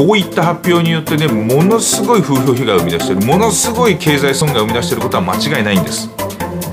こういった発表によってねものすごい風評被害を生み出してるものすごい経済損害を生み出してることは間違いないんです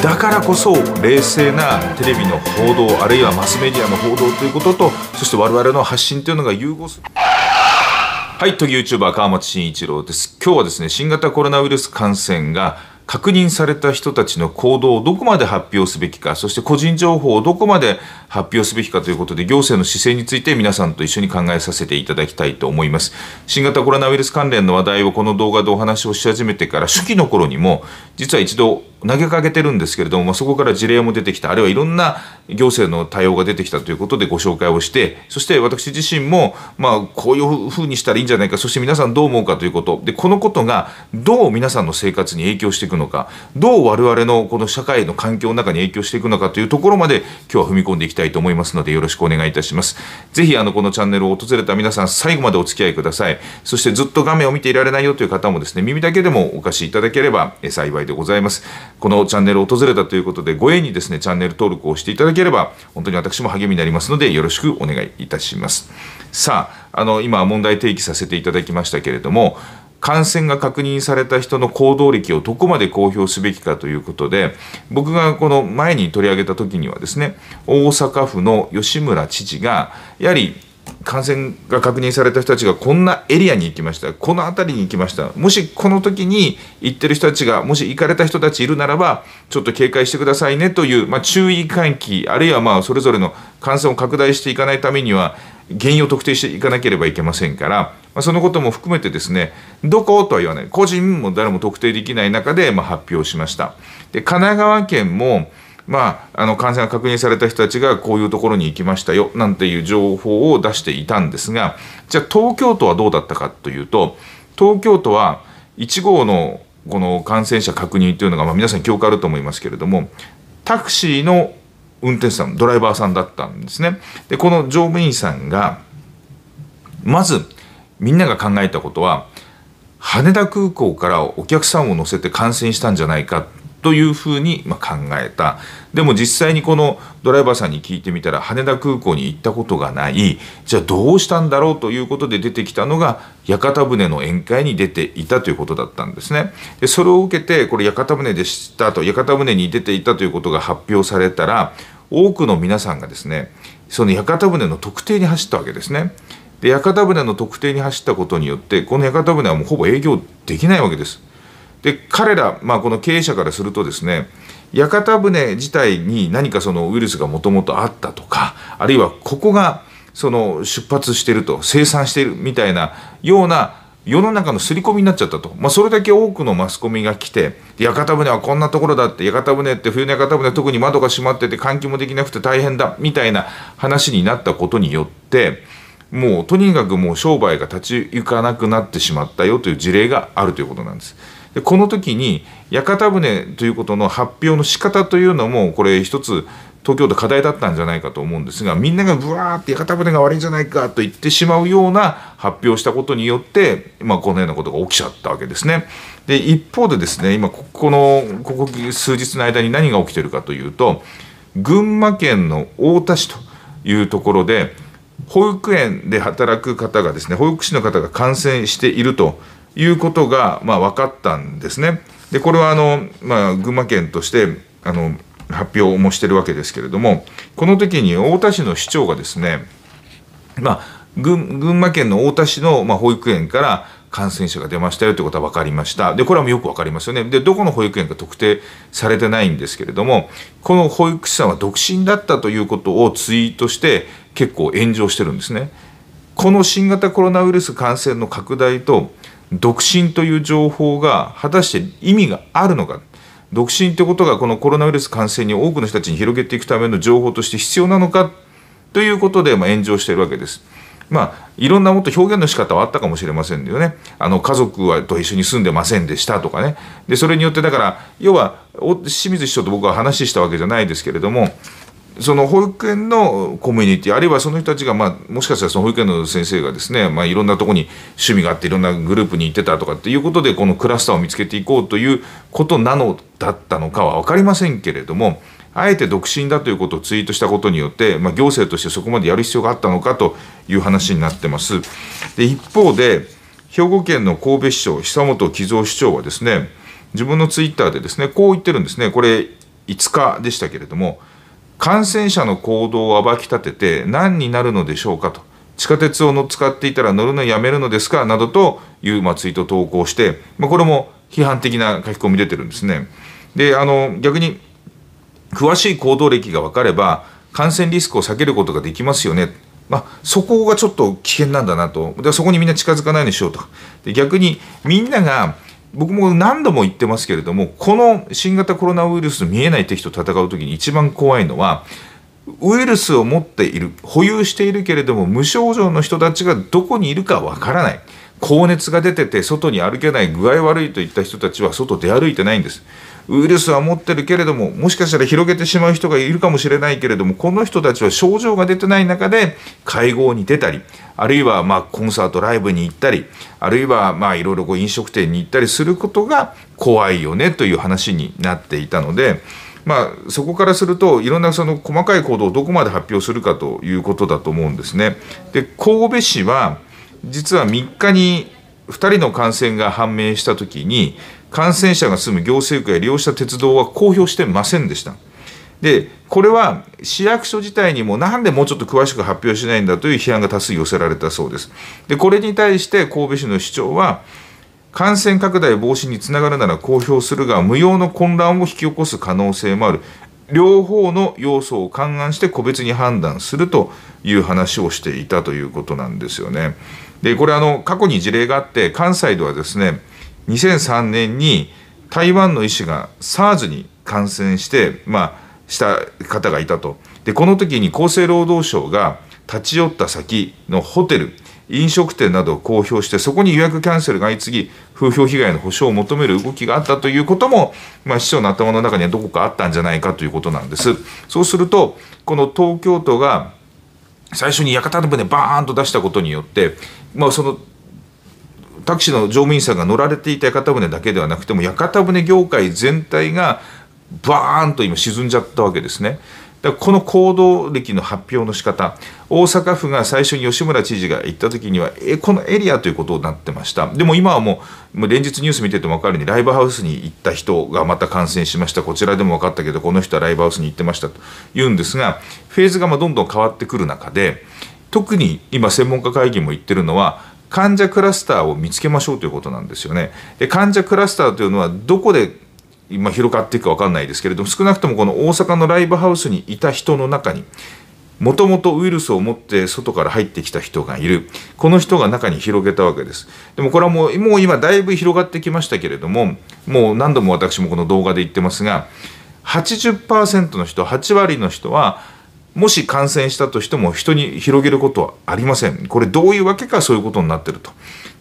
だからこそ冷静なテレビの報道あるいはマスメディアの報道ということとそして我々の発信というのが融合する。はい、と YouTuber 川本慎一郎です。今日はですね、新型コロナウイルス感染が確認された人たちの行動をどこまで発表すべきかそして個人情報をどこまで発表すべきかということで行政の姿勢について皆さんと一緒に考えさせていただきたいと思います新型コロナウイルス関連の話題をこの動画でお話をし始めてから初期の頃にも実は一度投げかけてるんですけれども、まあ、そこから事例も出てきたあるいはいろんな行政の対応が出てきたということでご紹介をしてそして私自身も、まあ、こういうふうにしたらいいんじゃないかそして皆さんどう思うかということでこのことがどう皆さんの生活に影響していくのかどう我々のこの社会の環境の中に影響していくのかというところまで今日は踏み込んでいきたいと思いますのでよろしくお願いいたします。ぜひあのこのチャンネルを訪れた皆さん最後までお付き合いくださいそしてずっと画面を見ていられないよという方もですね耳だけでもお貸しいただければ幸いでございます。このチャンネルを訪れたということで、ご縁にですね、チャンネル登録をしていただければ、本当に私も励みになりますので、よろしくお願いいたします。さあ、あの、今問題提起させていただきましたけれども、感染が確認された人の行動歴をどこまで公表すべきかということで、僕がこの前に取り上げた時にはですね、大阪府の吉村知事が、やはり感染が確認された人たちがこんなエリアに行きました、この辺りに行きました、もしこの時に行ってる人たちが、もし行かれた人たちいるならば、ちょっと警戒してくださいねという、まあ、注意喚起、あるいはまあそれぞれの感染を拡大していかないためには、原因を特定していかなければいけませんから、まあ、そのことも含めて、ですねどことは言わない、個人も誰も特定できない中でまあ発表しました。で神奈川県もまあ、あの感染が確認された人たちがこういうところに行きましたよなんていう情報を出していたんですがじゃあ東京都はどうだったかというと東京都は1号のこの感染者確認というのが、まあ、皆さん記憶あると思いますけれどもタクシーの運転手さんドライバーさんだったんですね。でこの乗務員さんがまずみんなが考えたことは羽田空港からお客さんを乗せて感染したんじゃないかというふうに考えたでも実際にこのドライバーさんに聞いてみたら羽田空港に行ったことがないじゃあどうしたんだろうということで出てきたのが屋形船の宴会に出ていたということだったんですねでそれを受けてこれ屋形船でしたと屋形船に出ていたということが発表されたら多くの皆さんがですねその屋形船の特定に走ったわけですねで屋形船の特定に走ったことによってこの屋形船はもうほぼ営業できないわけですで彼ら、まあ、この経営者からするとですね屋形船自体に何かそのウイルスがもともとあったとかあるいはここがその出発してると生産してるみたいなような世の中の刷り込みになっちゃったと、まあ、それだけ多くのマスコミが来て屋形船はこんなところだって屋形船って冬の屋形船特に窓が閉まってて換気もできなくて大変だみたいな話になったことによってもうとにかくもう商売が立ち行かなくなってしまったよという事例があるということなんです。でこの時に屋形船ということの発表の仕方というのもこれ一つ東京都課題だったんじゃないかと思うんですがみんながぶわーって屋形船が悪いんじゃないかと言ってしまうような発表したことによって、まあ、このようなことが起きちゃったわけですね。で一方でですね今ここのここ数日の間に何が起きてるかというと群馬県の太田市というところで保育園で働く方がですね保育士の方が感染しているということが、まあ、分かったんですね。でこれはあの、まあ、群馬県としてあの発表もしてるわけですけれどもこの時に太田市の市長がですね、まあ、群群馬県の太田市の、まあ、保育園から感染者が出ましたよということは分かりました。で、これはよく分かりますよね。で、どこの保育園か特定されてないんですけれども、この保育士さんは独身だったということをツイートして結構炎上してるんですね。この新型コロナウイルス感染の拡大と、独身という情報が果たして意味があるのか独身ということがこのコロナウイルス感染に多くの人たちに広げていくための情報として必要なのかということで、ま炎上しているわけです。まあ、いろんなもっと表現の仕方はあったかもしれませんよね。あの家族はと一緒に住んでませんでしたとかね。でそれによってだから要は清水市長と僕は話したわけじゃないですけれどもその保育園のコミュニティあるいはその人たちが、まあ、もしかしたらその保育園の先生がですね、まあ、いろんなとこに趣味があっていろんなグループに行ってたとかっていうことでこのクラスターを見つけていこうということなのだったのかは分かりませんけれどもあえて独身だということをツイートしたことによって、まあ、行政としてそこまでやる必要があったのかという話になってます。で一方で兵庫県の神戸市長久本喜三市長はですね自分のツイッターでですねこう言ってるんですねこれ5日でしたけれども。感染者の行動を暴き立てて何になるのでしょうかと地下鉄をの使っていたら乗るのやめるのですかなどという、まあ、ツイート投稿して、まあ、これも批判的な書き込み出てるんですね。であの逆に詳しい行動歴が分かれば感染リスクを避けることができますよね、まあ、そこがちょっと危険なんだなとでそこにみんな近づかないようにしようとで逆にみんなが僕も何度も言ってますけれどもこの新型コロナウイルス見えない敵と戦う時に一番怖いのはウイルスを持っている保有しているけれども無症状の人たちがどこにいるかわからない高熱が出てて外に歩けない具合悪いといった人たちは外出歩いてないんですウイルスは持ってるけれどももしかしたら広げてしまう人がいるかもしれないけれどもこの人たちは症状が出てない中で会合に出たりあるいはまコンサートライブに行ったりあるいはまあいろいろこう飲食店に行ったりすることが怖いよねという話になっていたので。まあ、そこからするといろんなその細かい行動をどこまで発表するかということだと思うんですね。で神戸市は実は3日に2人の感染が判明した時に感染者が住む行政区や利用した鉄道は公表してませんでした。でこれは市役所自体にも何でもうちょっと詳しく発表しないんだという批判が多数寄せられたそうです。でこれに対して神戸市の市長は感染拡大防止につながるなら公表するが無用の混乱を引き起こす可能性もある両方の要素を勘案して個別に判断するという話をしていたということなんですよね。でこれあの過去に事例があって関西ではですね2003年に台湾の医師が SARS に感染してまあした方がいたと。で、この時に厚生労働省が立ち寄った先のホテル、飲食店などを公表して、そこに予約キャンセルが相次ぎ、風評被害の補償を求める動きがあったということも、まあ、市長の頭の中にはどこかあったんじゃないかということなんです。そうすると、この東京都が最初に屋形船バーンと出したことによって、まあ、そのタクシーの乗務員さんが乗られていた屋形船だけではなくても屋形船業界全体がバーンと今沈んじゃったわけですね。だこの行動歴の発表の仕方大阪府が最初に吉村知事が行った時にはえこのエリアということになってましたでも今はもう連日ニュース見てても分かるようにライブハウスに行った人がまた感染しましたこちらでも分かったけどこの人はライブハウスに行ってましたと言うんですがフェーズがまどんどん変わってくる中で特に今専門家会議も言ってるのは患者クラスターを見つけましょうということなんですよね。で患者クラスターというのはどこで今広がっていくか分かんないですけれども少なくともこの大阪のライブハウスにいた人の中にもともとウイルスを持って外から入ってきた人がいるこの人が中に広げたわけですでもこれはもうもう今だいぶ広がってきましたけれどももう何度も私もこの動画で言ってますが80%の人8割の人はもし感染したとしても人に広げることはありませんこれどういうわけかそういうことになってると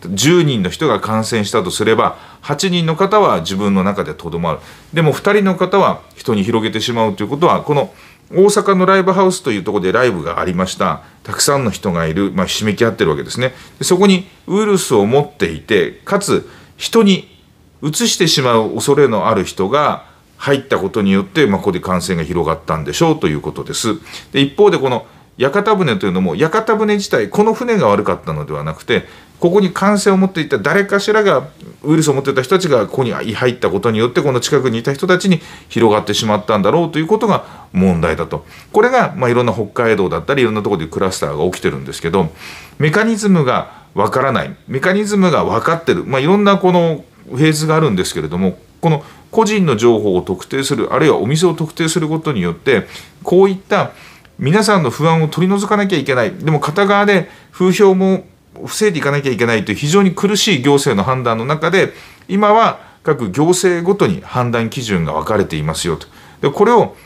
10人の人が感染したとすれば8人の方は自分の中でとどまるでも2人の方は人に広げてしまうということはこの大阪のライブハウスというところでライブがありましたたくさんの人がいる、まあ、ひしめき合ってるわけですねでそこにウイルスを持っていてかつ人にうつしてしまう恐れのある人が入ったことによって、まあ、ここで感染が広がったんでしょうということです。で一方でこの屋形船というのも屋形船自体この船が悪かったのではなくてここに感染を持っていた誰かしらがウイルスを持っていた人たちがここに入ったことによってこの近くにいた人たちに広がってしまったんだろうということが問題だとこれがまあいろんな北海道だったりいろんなところでクラスターが起きてるんですけどメカニズムがわからないメカニズムが分かってる、まあ、いろんなこのフェーズがあるんですけれどもこの個人の情報を特定するあるいはお店を特定することによってこういった皆さんの不安を取り除かなきゃいけないでも片側で風評も防いでいかなきゃいけないという非常に苦しい行政の判断の中で今は各行政ごとに判断基準が分かれていますよと。でこれを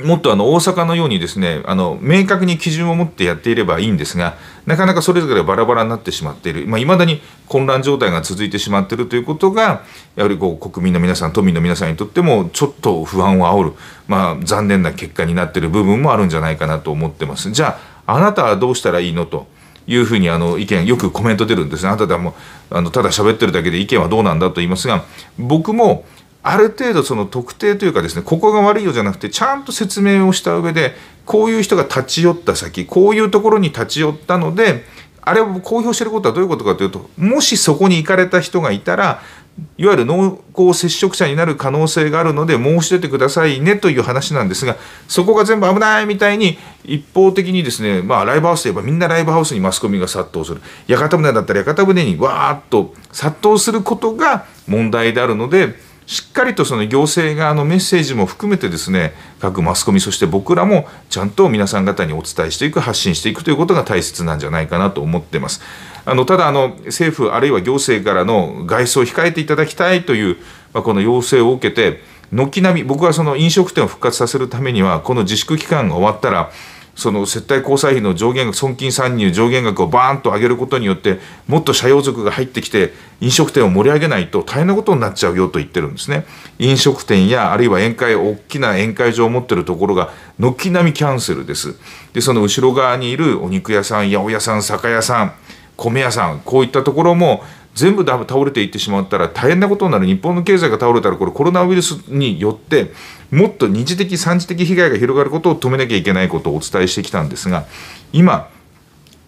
もっとあの大阪のようにですねあの明確に基準を持ってやっていればいいんですがなかなかそれぞれバラバラになってしまっているいまあ、未だに混乱状態が続いてしまっているということがやはりこう国民の皆さん都民の皆さんにとってもちょっと不安を煽る、まあ、残念な結果になっている部分もあるんじゃないかなと思ってます。じゃああなたはどうしたらいいのというふうにあの意見よくコメント出るんですねあなたはもうあのただ喋ってるだけで意見はどうなんだと言いますが僕もある程度その特定というかですねここが悪いよじゃなくてちゃんと説明をした上でこういう人が立ち寄った先こういうところに立ち寄ったのであれを公表してることはどういうことかというともしそこに行かれた人がいたらいわゆる濃厚接触者になる可能性があるので申し出てくださいねという話なんですがそこが全部危ないみたいに一方的にですね、まあ、ライブハウスといえばみんなライブハウスにマスコミが殺到する屋形船だったら屋形船にわーっと殺到することが問題であるので。しっかりとその行政側のメッセージも含めてですね各マスコミそして僕らもちゃんと皆さん方にお伝えしていく発信していくということが大切なんじゃないかなと思ってますあのただあの政府あるいは行政からの外出を控えていただきたいという、まあ、この要請を受けて軒並み僕はその飲食店を復活させるためにはこの自粛期間が終わったらその接待交際費の上限額、損金参入上限額をバーンと上げることによって、もっと社用族が入ってきて、飲食店を盛り上げないと大変なことになっちゃうよと言ってるんですね。飲食店や、あるいは宴会、大きな宴会場を持ってるところが、軒並みキャンセルです。で、その後ろ側にいるお肉屋さん、八百屋さん、酒屋さん、米屋さん、こういったところも、全部倒れていってしまったら大変なことになる日本の経済が倒れたらこれコロナウイルスによってもっと二次的三次的被害が広がることを止めなきゃいけないことをお伝えしてきたんですが今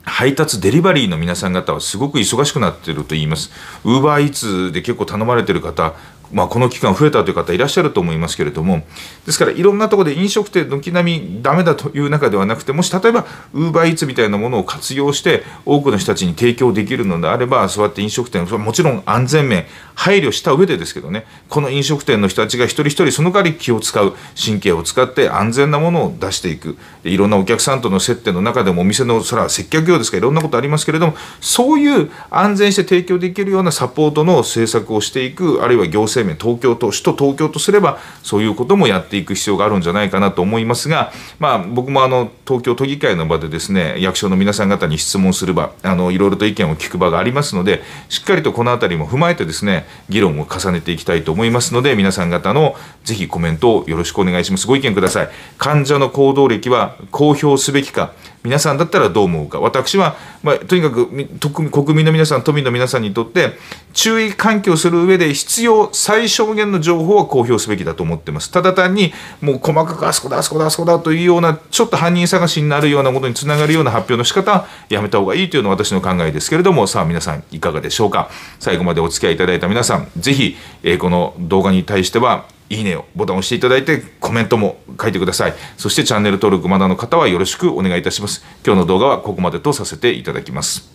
配達デリバリーの皆さん方はすごく忙しくなっていると言います。ウーバーイーツで結構頼まれている方、まあ、この期間増えたという方いらっしゃると思いますけれどもですからいろんなところで飲食店軒並みダメだという中ではなくてもし例えばウーバーイーツみたいなものを活用して多くの人たちに提供できるのであればそうやって飲食店それもちろん安全面配慮した上でですけどねこの飲食店の人たちが一人一人その代わり気を使う神経を使って安全なものを出していくいろんなお客さんとの接点の中でもお店のそれは接客業ですからいろんなことありますけれどもそういう安全して提供できるようなサポートの政策をしていくあるいは行政生命東京都首都東京とすればそういうこともやっていく必要があるんじゃないかなと思いますが、まあ、僕もあの東京都議会の場でですね役所の皆さん方に質問する場あのいろいろと意見を聞く場がありますのでしっかりとこの辺りも踏まえてですね議論を重ねていきたいと思いますので皆さん方のぜひコメントをよろしくお願いします。ご意見ください患者の行動歴は公表すべきか皆さんだったらどう思うか私は、まあ、とにかく国民の皆さん都民の皆さんにとって注意喚起をする上で必要最小限の情報は公表すべきだと思ってますただ単にもう細かくあそこだあそこだあそこだというようなちょっと犯人探しになるようなことにつながるような発表の仕方はやめた方がいいというのが私の考えですけれどもさあ皆さんいかがでしょうか最後までお付き合いいただいた皆さんぜひ、えー、この動画に対してはいいねをボタンを押していただいてコメントも書いてくださいそしてチャンネル登録まだの方はよろしくお願いいたします今日の動画はここまでとさせていただきます